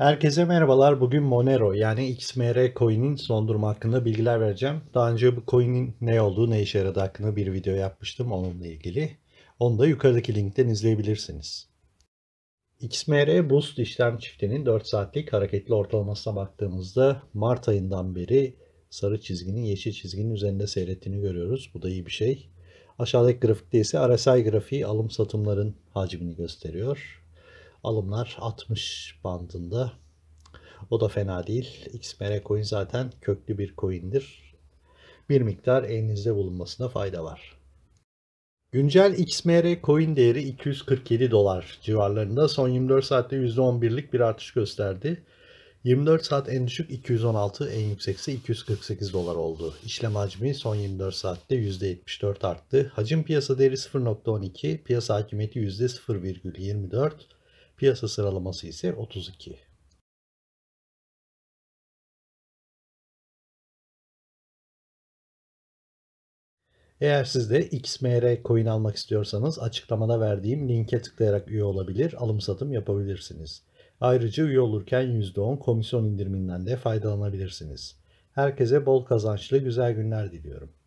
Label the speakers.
Speaker 1: Herkese merhabalar.
Speaker 2: Bugün Monero yani XMR coin'in son durumu hakkında bilgiler vereceğim. Daha önce bu coin'in ne olduğu, ne işe yaradığı hakkında bir video yapmıştım onunla ilgili. Onu da yukarıdaki linkten izleyebilirsiniz. XMR Boost işlem çiftinin 4 saatlik hareketli ortalamasına baktığımızda Mart ayından beri sarı çizginin yeşil çizginin üzerinde seyrettiğini görüyoruz. Bu da iyi bir şey. Aşağıdaki grafikte ise RSI grafiği alım satımların hacmini gösteriyor. Alımlar 60 bandında. O da fena değil. XMR coin zaten köklü bir coin'dir. Bir miktar elinizde bulunmasına fayda var. Güncel XMR coin değeri 247 dolar civarlarında. Son 24 saatte %11'lik bir artış gösterdi. 24 saat en düşük 216, en yüksekse 248 dolar oldu. İşlem hacmi son 24 saatte %74 arttı. Hacim piyasa değeri 0.12, piyasa hakimiyeti
Speaker 1: %0,24, Piyasa sıralaması ise 32. Eğer siz de XMR coin almak istiyorsanız açıklamada verdiğim
Speaker 2: linke tıklayarak üye olabilir, alım satım yapabilirsiniz. Ayrıca üye olurken %10 komisyon
Speaker 1: indiriminden de faydalanabilirsiniz. Herkese bol kazançlı güzel günler diliyorum.